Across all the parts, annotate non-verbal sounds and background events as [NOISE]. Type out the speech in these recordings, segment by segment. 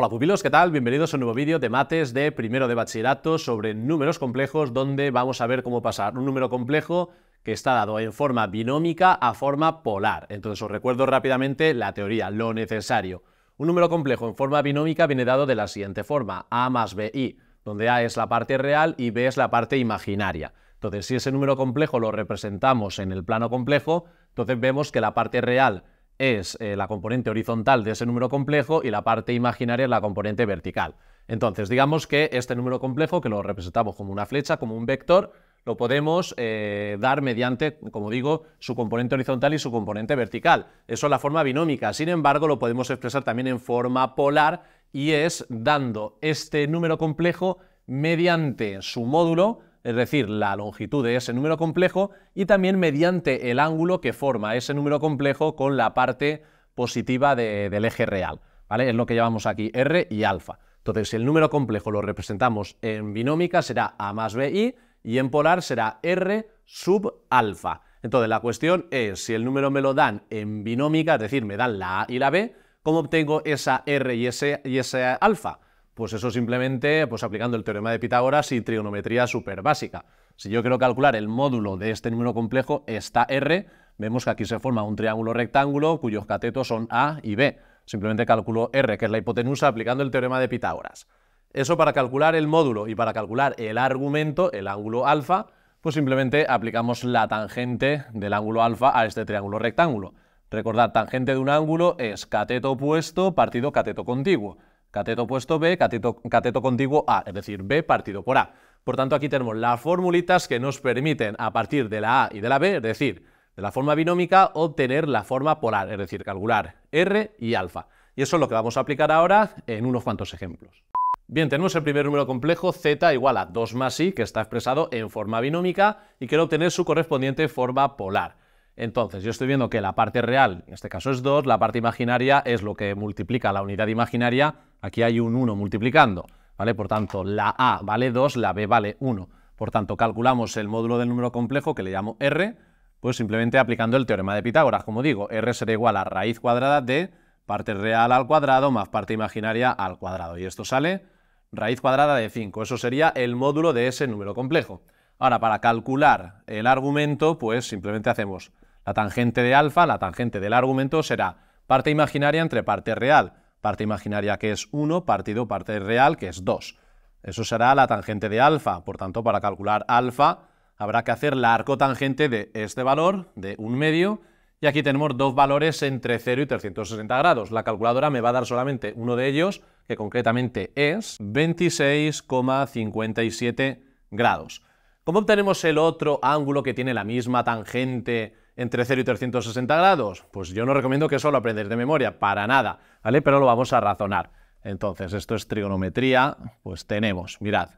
Hola pupilos, ¿qué tal? Bienvenidos a un nuevo vídeo de mates de primero de bachillerato sobre números complejos donde vamos a ver cómo pasar un número complejo que está dado en forma binómica a forma polar. Entonces os recuerdo rápidamente la teoría, lo necesario. Un número complejo en forma binómica viene dado de la siguiente forma, a más bi, donde a es la parte real y b es la parte imaginaria. Entonces si ese número complejo lo representamos en el plano complejo, entonces vemos que la parte real es eh, la componente horizontal de ese número complejo y la parte imaginaria es la componente vertical. Entonces, digamos que este número complejo, que lo representamos como una flecha, como un vector, lo podemos eh, dar mediante, como digo, su componente horizontal y su componente vertical. Eso es la forma binómica, sin embargo, lo podemos expresar también en forma polar y es dando este número complejo mediante su módulo es decir, la longitud de ese número complejo, y también mediante el ángulo que forma ese número complejo con la parte positiva del eje real. ¿vale? Es lo que llamamos aquí R y alfa. Entonces, si el número complejo lo representamos en binómica, será A más BI, y en polar será R sub alfa. Entonces, la cuestión es, si el número me lo dan en binómica, es decir, me dan la A y la B, ¿cómo obtengo esa R y esa y alfa? Pues eso simplemente pues aplicando el teorema de Pitágoras y trigonometría súper básica. Si yo quiero calcular el módulo de este número complejo, está R, vemos que aquí se forma un triángulo rectángulo cuyos catetos son A y B. Simplemente calculo R, que es la hipotenusa, aplicando el teorema de Pitágoras. Eso para calcular el módulo y para calcular el argumento, el ángulo alfa, pues simplemente aplicamos la tangente del ángulo alfa a este triángulo rectángulo. Recordad, tangente de un ángulo es cateto opuesto partido cateto contiguo. Cateto opuesto B, cateto, contiguo A, es decir, B partido por A. Por tanto, aquí tenemos las formulitas que nos permiten, a partir de la A y de la B, es decir, de la forma binómica, obtener la forma polar, es decir, calcular R y alfa. Y eso es lo que vamos a aplicar ahora en unos cuantos ejemplos. Bien, tenemos el primer número complejo, z igual a 2 más i, que está expresado en forma binómica y quiero obtener su correspondiente forma polar. Entonces, yo estoy viendo que la parte real, en este caso es 2, la parte imaginaria es lo que multiplica la unidad imaginaria Aquí hay un 1 multiplicando, ¿vale? Por tanto, la A vale 2, la B vale 1. Por tanto, calculamos el módulo del número complejo, que le llamo R, pues simplemente aplicando el teorema de Pitágoras. Como digo, R será igual a raíz cuadrada de parte real al cuadrado más parte imaginaria al cuadrado. Y esto sale raíz cuadrada de 5. Eso sería el módulo de ese número complejo. Ahora, para calcular el argumento, pues simplemente hacemos la tangente de alfa, la tangente del argumento será parte imaginaria entre parte real parte imaginaria que es 1, partido parte real que es 2. Eso será la tangente de alfa, por tanto para calcular alfa habrá que hacer la arcotangente de este valor, de un medio, y aquí tenemos dos valores entre 0 y 360 grados. La calculadora me va a dar solamente uno de ellos, que concretamente es 26,57 grados. ¿Cómo obtenemos el otro ángulo que tiene la misma tangente entre 0 y 360 grados? Pues yo no recomiendo que eso lo de memoria, para nada, ¿vale? Pero lo vamos a razonar. Entonces, esto es trigonometría, pues tenemos, mirad.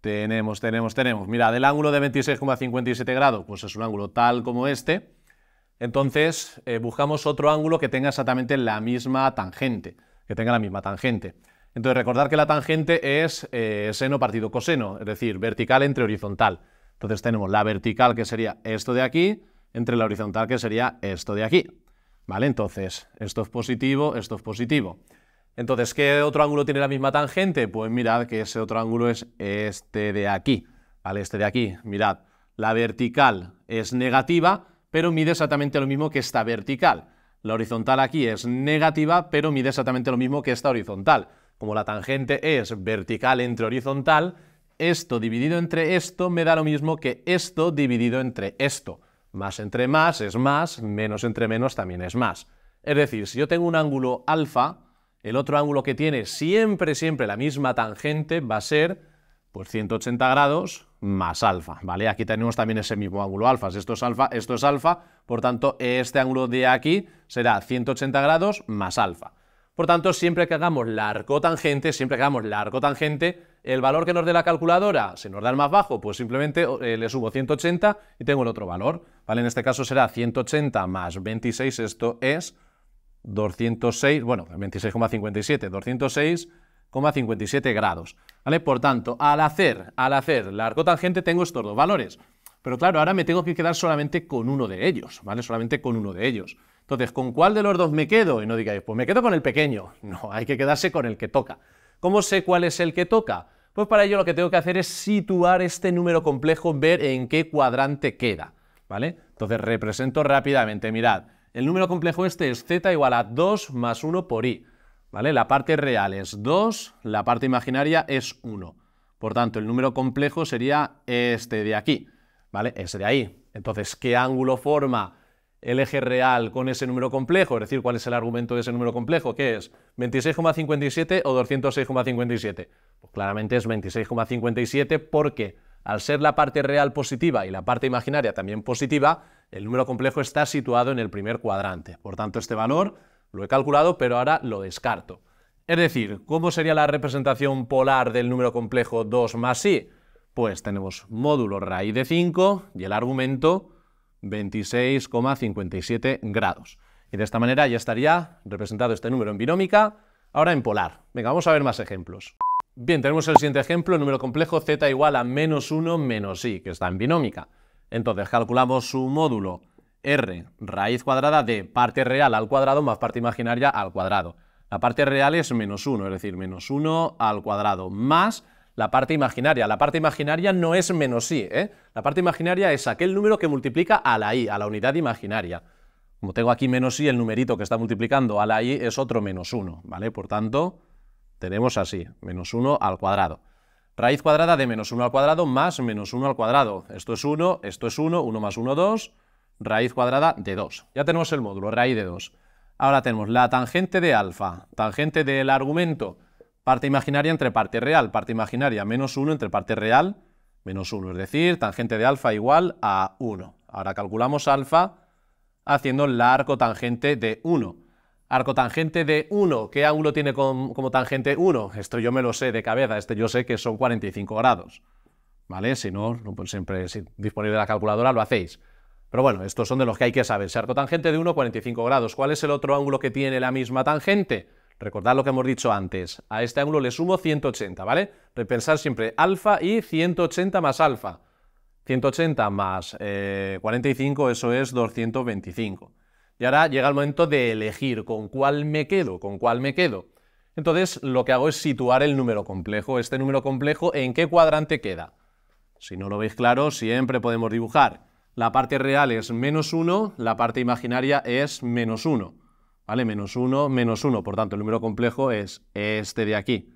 Tenemos, tenemos, tenemos. Mirad, el ángulo de 26,57 grados, pues es un ángulo tal como este. Entonces, eh, buscamos otro ángulo que tenga exactamente la misma tangente, que tenga la misma tangente. Entonces, recordar que la tangente es eh, seno partido coseno, es decir, vertical entre horizontal. Entonces tenemos la vertical, que sería esto de aquí, entre la horizontal, que sería esto de aquí. ¿Vale? Entonces, esto es positivo, esto es positivo. Entonces, ¿qué otro ángulo tiene la misma tangente? Pues mirad que ese otro ángulo es este de aquí, ¿vale? Este de aquí, mirad. La vertical es negativa, pero mide exactamente lo mismo que esta vertical. La horizontal aquí es negativa, pero mide exactamente lo mismo que esta horizontal. Como la tangente es vertical entre horizontal, esto dividido entre esto me da lo mismo que esto dividido entre esto. Más entre más es más, menos entre menos también es más. Es decir, si yo tengo un ángulo alfa, el otro ángulo que tiene siempre, siempre la misma tangente va a ser por pues, 180 grados más alfa, ¿vale? Aquí tenemos también ese mismo ángulo alfa, si esto es alfa, esto es alfa, por tanto, este ángulo de aquí será 180 grados más alfa. Por tanto, siempre que hagamos la arcotangente, siempre que hagamos la arcotangente, el valor que nos dé la calculadora se nos da el más bajo, pues simplemente eh, le subo 180 y tengo el otro valor, ¿vale? En este caso será 180 más 26, esto es 206, bueno, 26,57, 206,57 grados, ¿vale? Por tanto, al hacer, al hacer la arcotangente tengo estos dos valores, pero claro, ahora me tengo que quedar solamente con uno de ellos, ¿vale? Solamente con uno de ellos. Entonces, ¿con cuál de los dos me quedo? Y no digáis, pues me quedo con el pequeño. No, hay que quedarse con el que toca. ¿Cómo sé cuál es el que toca? Pues para ello lo que tengo que hacer es situar este número complejo, ver en qué cuadrante queda. ¿Vale? Entonces represento rápidamente, mirad, el número complejo este es z igual a 2 más 1 por i, ¿vale? La parte real es 2, la parte imaginaria es 1. Por tanto, el número complejo sería este de aquí, ¿vale? Ese de ahí. Entonces, ¿qué ángulo forma el eje real con ese número complejo, es decir, cuál es el argumento de ese número complejo, ¿qué es? ¿26,57 o 206,57? Pues claramente es 26,57 porque al ser la parte real positiva y la parte imaginaria también positiva, el número complejo está situado en el primer cuadrante. Por tanto, este valor lo he calculado, pero ahora lo descarto. Es decir, ¿cómo sería la representación polar del número complejo 2 más i? Pues tenemos módulo raíz de 5 y el argumento 26,57 grados. Y de esta manera ya estaría representado este número en binómica, ahora en polar. Venga, vamos a ver más ejemplos. Bien, tenemos el siguiente ejemplo, el número complejo z igual a menos 1 menos i, que está en binómica. Entonces calculamos su módulo r raíz cuadrada de parte real al cuadrado más parte imaginaria al cuadrado. La parte real es menos 1, es decir, menos 1 al cuadrado más la parte imaginaria. La parte imaginaria no es menos i, ¿eh? La parte imaginaria es aquel número que multiplica a la i, a la unidad imaginaria. Como tengo aquí menos i, el numerito que está multiplicando a la i es otro menos 1, ¿vale? Por tanto, tenemos así, menos 1 al cuadrado. Raíz cuadrada de menos 1 al cuadrado más menos 1 al cuadrado. Esto es 1, esto es 1, 1 más 1, 2, raíz cuadrada de 2. Ya tenemos el módulo, raíz de 2. Ahora tenemos la tangente de alfa, tangente del argumento, Parte imaginaria entre parte real. Parte imaginaria menos 1 entre parte real menos 1. Es decir, tangente de alfa igual a 1. Ahora calculamos alfa haciendo la arco tangente de 1. Arco tangente de 1. ¿Qué ángulo tiene como, tangente 1? Esto yo me lo sé de cabeza. Este yo sé que son 45 grados. ¿Vale? Si no, pues siempre si disponible la calculadora lo hacéis. Pero bueno, estos son de los que hay que saber. Si arco tangente de 1, 45 grados. ¿Cuál es el otro ángulo que tiene la misma tangente? Recordad lo que hemos dicho antes. A este ángulo le sumo 180, ¿vale? Repensar siempre alfa y 180 más alfa. 180 más 45, eh, eso es 225. Y ahora llega el momento de elegir con cuál me quedo, con cuál me quedo. Entonces lo que hago es situar el número complejo. Este número complejo, ¿en qué cuadrante queda? Si no lo veis claro, siempre podemos dibujar. La parte real es menos 1, la parte imaginaria es menos 1. ¿vale? Menos 1, menos 1, por tanto el número complejo es este de aquí,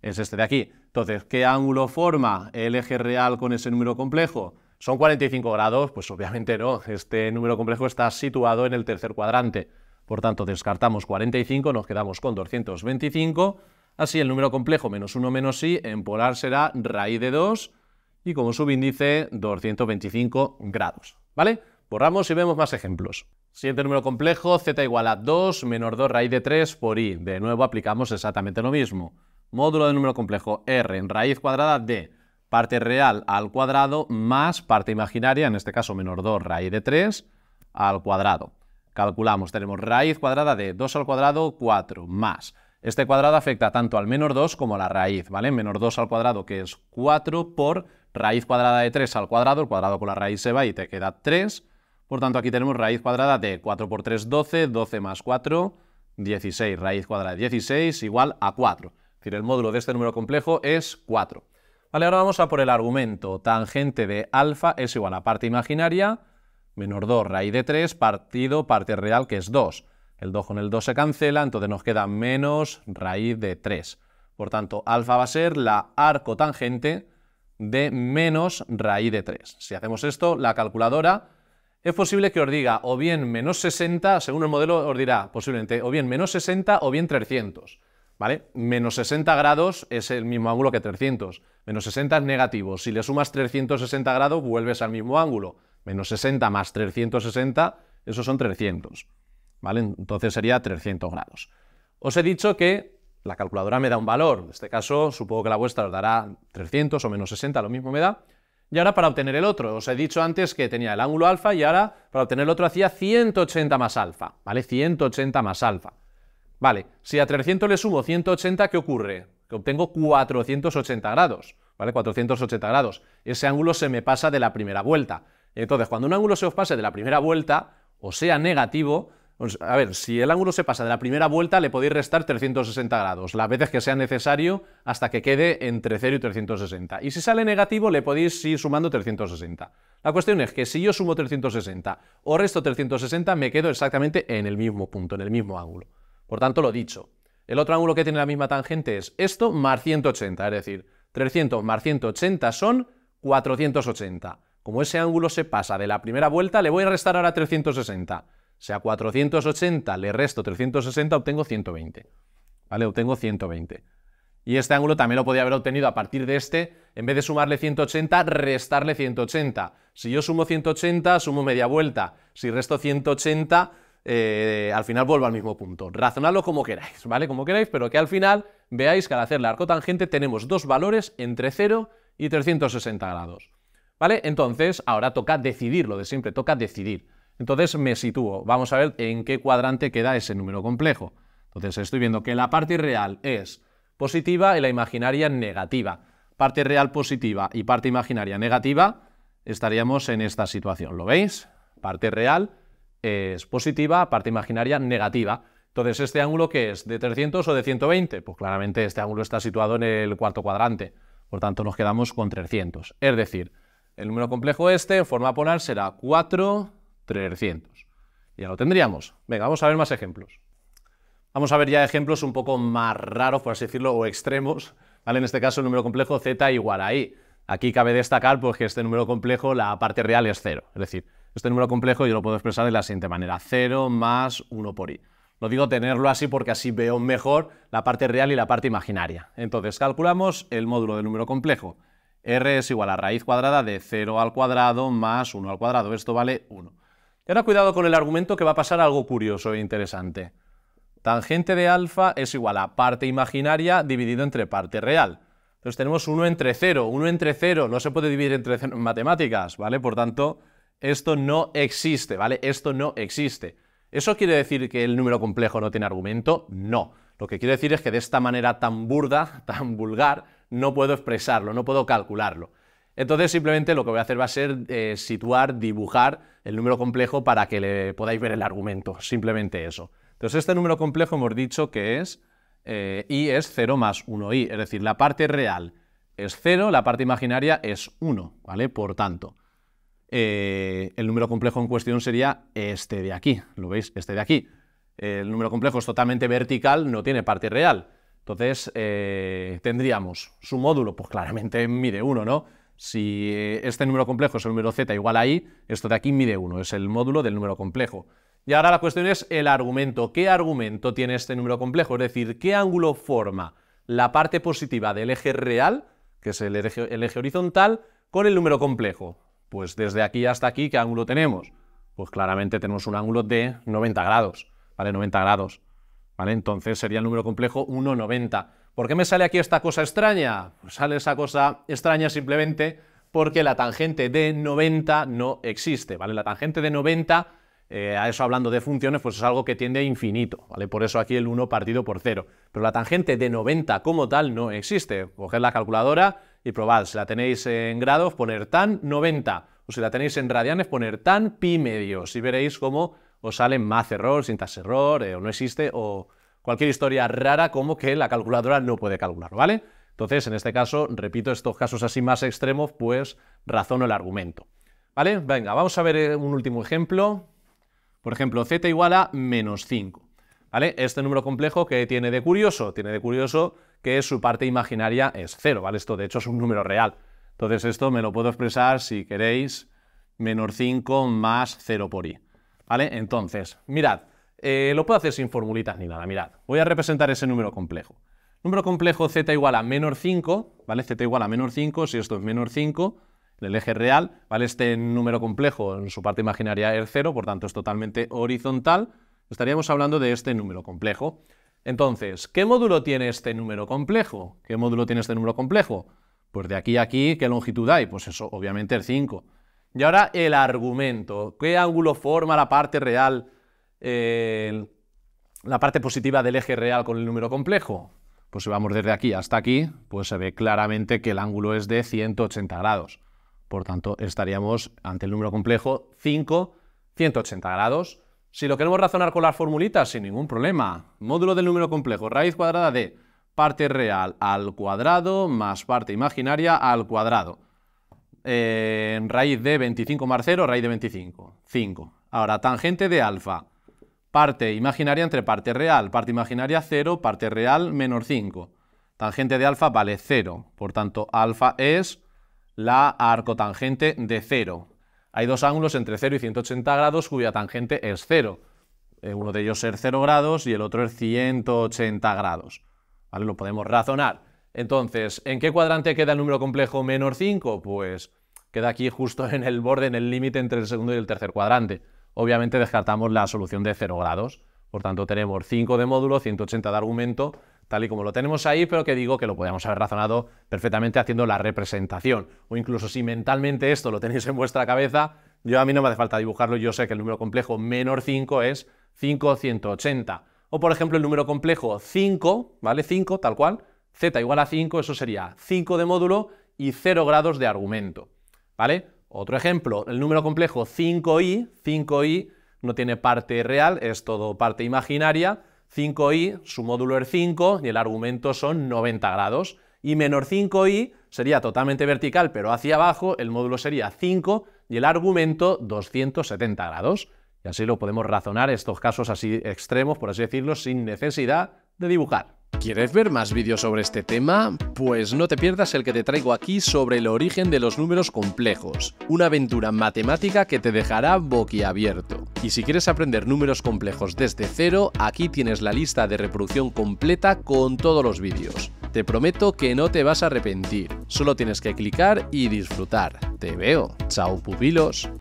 es este de aquí. Entonces, ¿qué ángulo forma el eje real con ese número complejo? ¿Son 45 grados? Pues obviamente no, este número complejo está situado en el tercer cuadrante. Por tanto, descartamos 45, nos quedamos con 225. Así, el número complejo menos 1 menos i en polar será raíz de 2 y como subíndice 225 grados. ¿Vale? Borramos y vemos más ejemplos. Siguiente número complejo, z igual a 2 menos 2 raíz de 3 por i. De nuevo aplicamos exactamente lo mismo. Módulo de número complejo r en raíz cuadrada de parte real al cuadrado más parte imaginaria, en este caso menos 2 raíz de 3 al cuadrado. Calculamos, tenemos raíz cuadrada de 2 al cuadrado, 4, más. Este cuadrado afecta tanto al menos 2 como a la raíz, ¿vale? Menos 2 al cuadrado, que es 4 por raíz cuadrada de 3 al cuadrado, el cuadrado con la raíz se va y te queda 3, por tanto, aquí tenemos raíz cuadrada de 4 por 3, 12, 12 más 4, 16. Raíz cuadrada de 16 igual a 4. Es decir, el módulo de este número complejo es 4. Vale, ahora vamos a por el argumento. Tangente de alfa es igual a parte imaginaria menos 2 raíz de 3 partido parte real que es 2. El 2 con el 2 se cancela, entonces nos queda menos raíz de 3. Por tanto, alfa va a ser la arco tangente de menos raíz de 3. Si hacemos esto, la calculadora es posible que os diga o bien menos 60, según el modelo os dirá posiblemente o bien menos 60 o bien 300, ¿vale? Menos 60 grados es el mismo ángulo que 300, menos 60 es negativo, si le sumas 360 grados vuelves al mismo ángulo, menos 60 más 360, esos son 300, ¿vale? Entonces sería 300 grados. Os he dicho que la calculadora me da un valor, en este caso supongo que la vuestra os dará 300 o menos 60, lo mismo me da, y ahora para obtener el otro, os he dicho antes que tenía el ángulo alfa y ahora para obtener el otro hacía 180 más alfa, ¿vale? 180 más alfa. Vale, si a 300 le sumo 180, ¿qué ocurre? Que obtengo 480 grados, ¿vale? 480 grados. Ese ángulo se me pasa de la primera vuelta. Entonces, cuando un ángulo se os pase de la primera vuelta, o sea negativo, pues, a ver, si el ángulo se pasa de la primera vuelta, le podéis restar 360 grados, las veces que sea necesario, hasta que quede entre 0 y 360. Y si sale negativo, le podéis ir sumando 360. La cuestión es que si yo sumo 360 o resto 360, me quedo exactamente en el mismo punto, en el mismo ángulo. Por tanto, lo dicho, el otro ángulo que tiene la misma tangente es esto más 180, es decir, 300 más 180 son 480. Como ese ángulo se pasa de la primera vuelta, le voy a restar ahora 360 sea 480, le resto 360, obtengo 120. ¿Vale? Obtengo 120. Y este ángulo también lo podría haber obtenido a partir de este, en vez de sumarle 180, restarle 180. Si yo sumo 180, sumo media vuelta. Si resto 180, eh, al final vuelvo al mismo punto. Razonadlo como queráis, ¿vale? Como queráis, pero que al final veáis que al hacer la arcotangente tenemos dos valores entre 0 y 360 grados. ¿Vale? Entonces, ahora toca decidirlo de siempre, toca decidir. Entonces me sitúo. Vamos a ver en qué cuadrante queda ese número complejo. Entonces estoy viendo que la parte real es positiva y la imaginaria negativa. Parte real positiva y parte imaginaria negativa, estaríamos en esta situación. ¿Lo veis? Parte real es positiva, parte imaginaria negativa. Entonces, ¿este ángulo qué es? ¿De 300 o de 120? Pues claramente este ángulo está situado en el cuarto cuadrante. Por tanto, nos quedamos con 300. Es decir, el número complejo este en forma polar será 4 300. Ya lo tendríamos. Venga, vamos a ver más ejemplos. Vamos a ver ya ejemplos un poco más raros, por así decirlo, o extremos. ¿vale? En este caso, el número complejo z igual a i. Aquí cabe destacar pues, que este número complejo, la parte real es 0. Es decir, este número complejo yo lo puedo expresar de la siguiente manera. 0 más 1 por i. Lo digo tenerlo así porque así veo mejor la parte real y la parte imaginaria. Entonces, calculamos el módulo del número complejo. r es igual a raíz cuadrada de 0 al cuadrado más 1 al cuadrado. Esto vale 1 ahora cuidado con el argumento que va a pasar algo curioso e interesante. Tangente de alfa es igual a parte imaginaria dividido entre parte real. Entonces tenemos 1 entre 0, 1 entre 0, no se puede dividir entre 0 en matemáticas, ¿vale? Por tanto, esto no existe, ¿vale? Esto no existe. ¿Eso quiere decir que el número complejo no tiene argumento? No. Lo que quiere decir es que de esta manera tan burda, [LAUGHS] tan vulgar, no puedo expresarlo, no puedo calcularlo. Entonces simplemente lo que voy a hacer va a ser eh, situar, dibujar el número complejo para que le podáis ver el argumento, simplemente eso. Entonces este número complejo hemos dicho que es eh, i es 0 más 1i, es decir, la parte real es 0, la parte imaginaria es 1, ¿vale? Por tanto, eh, el número complejo en cuestión sería este de aquí, ¿lo veis? Este de aquí. El número complejo es totalmente vertical, no tiene parte real. Entonces, tendríamos su módulo, pues claramente mide 1, ¿no? Si este número complejo es el número z igual a i, esto de aquí mide 1, es el módulo del número complejo. Y ahora la cuestión es el argumento. ¿Qué argumento tiene este número complejo? Es decir, ¿qué ángulo forma la parte positiva del eje real, que es el eje, horizontal, con el número complejo? Pues desde aquí hasta aquí, ¿qué ángulo tenemos? Pues claramente tenemos un ángulo de 90 grados, ¿vale? 90 grados, ¿vale? Entonces sería el número complejo 1,90. ¿Por qué me sale aquí esta cosa extraña? Pues sale esa cosa extraña simplemente porque la tangente de 90 no existe, ¿vale? La tangente de 90, eh, a eso hablando de funciones, pues es algo que tiende a infinito, ¿vale? Por eso aquí el 1 partido por 0. Pero la tangente de 90 como tal no existe. Coged la calculadora y probad. Si la tenéis en grados, poner tan 90. O si la tenéis en radianes, poner tan pi medio. Si veréis cómo os salen más error, sin error, eh, o no existe, o cualquier historia rara como que la calculadora no puede calcular, ¿vale? Entonces, en este caso, repito, estos casos así más extremos, pues razono el argumento. ¿Vale? Venga, vamos a ver eh, un último ejemplo. Por ejemplo, z igual a menos 5. ¿Vale? Este número complejo que tiene de curioso, tiene de curioso que su parte imaginaria es 0, ¿vale? Esto de hecho es un número real. Entonces esto me lo puedo expresar, si queréis, menos 5 más 0 por i. ¿Vale? Entonces, mirad, eh, lo puedo hacer sin formulitas ni nada, mirad. Voy a representar ese número complejo. Número complejo z igual a menos 5, ¿vale? z igual a menos 5, si esto es menos 5, el eje real, ¿vale? Este número complejo en su parte imaginaria es 0, por tanto es totalmente horizontal. Estaríamos hablando de este número complejo. Entonces, ¿qué módulo tiene este número complejo? ¿Qué módulo tiene este número complejo? Pues de aquí a aquí, ¿qué longitud hay? Pues eso, obviamente el 5. Y ahora el argumento. ¿Qué ángulo forma la parte real la parte positiva del eje real con el número complejo. Pues si vamos desde aquí hasta aquí, pues se ve claramente que el ángulo es de 180 grados. Por tanto, estaríamos ante el número complejo 5, 180 grados. Si lo queremos razonar con las formulitas, sin ningún problema. Módulo del número complejo, raíz cuadrada de parte real al cuadrado más parte imaginaria al cuadrado. Eh, raíz de 25 más 0, raíz de 25, 5. Ahora, tangente de alfa Parte imaginaria entre parte real. Parte imaginaria 0, parte real menos 5. Tangente de alfa vale 0. Por tanto, alfa es la arcotangente de 0. Hay dos ángulos entre 0 y 180 grados cuya tangente es 0. Eh, uno de ellos es 0 grados y el otro es 180 grados. ¿Vale? Lo podemos razonar. Entonces, ¿en qué cuadrante queda el número complejo menos 5? Pues queda aquí justo en el borde, en el límite entre el segundo y el tercer cuadrante obviamente descartamos la solución de 0 grados. Por tanto, tenemos 5 de módulo, 180 de argumento, tal y como lo tenemos ahí, pero que digo que lo podríamos haber razonado perfectamente haciendo la representación. O incluso si mentalmente esto lo tenéis en vuestra cabeza, yo a mí no me hace falta dibujarlo, yo sé que el número complejo menor 5 es 5, 180. O por ejemplo, el número complejo 5, ¿vale? 5, tal cual, z igual a 5, eso sería 5 de módulo y 0 grados de argumento, ¿vale? Otro ejemplo, el número complejo 5i, 5i no tiene parte real, es todo parte imaginaria, 5i, su módulo es 5 y el argumento son 90 grados, y menor 5i sería totalmente vertical pero hacia abajo, el módulo sería 5 y el argumento 270 grados. Y así lo podemos razonar estos casos así extremos, por así decirlo, sin necesidad de dibujar. ¿Quieres ver más vídeos sobre este tema? Pues no te pierdas el que te traigo aquí sobre el origen de los números complejos, una aventura matemática que te dejará boquiabierto. Y si quieres aprender números complejos desde cero, aquí tienes la lista de reproducción completa con todos los vídeos. Te prometo que no te vas a arrepentir, solo tienes que clicar y disfrutar. Te veo. Chao pupilos.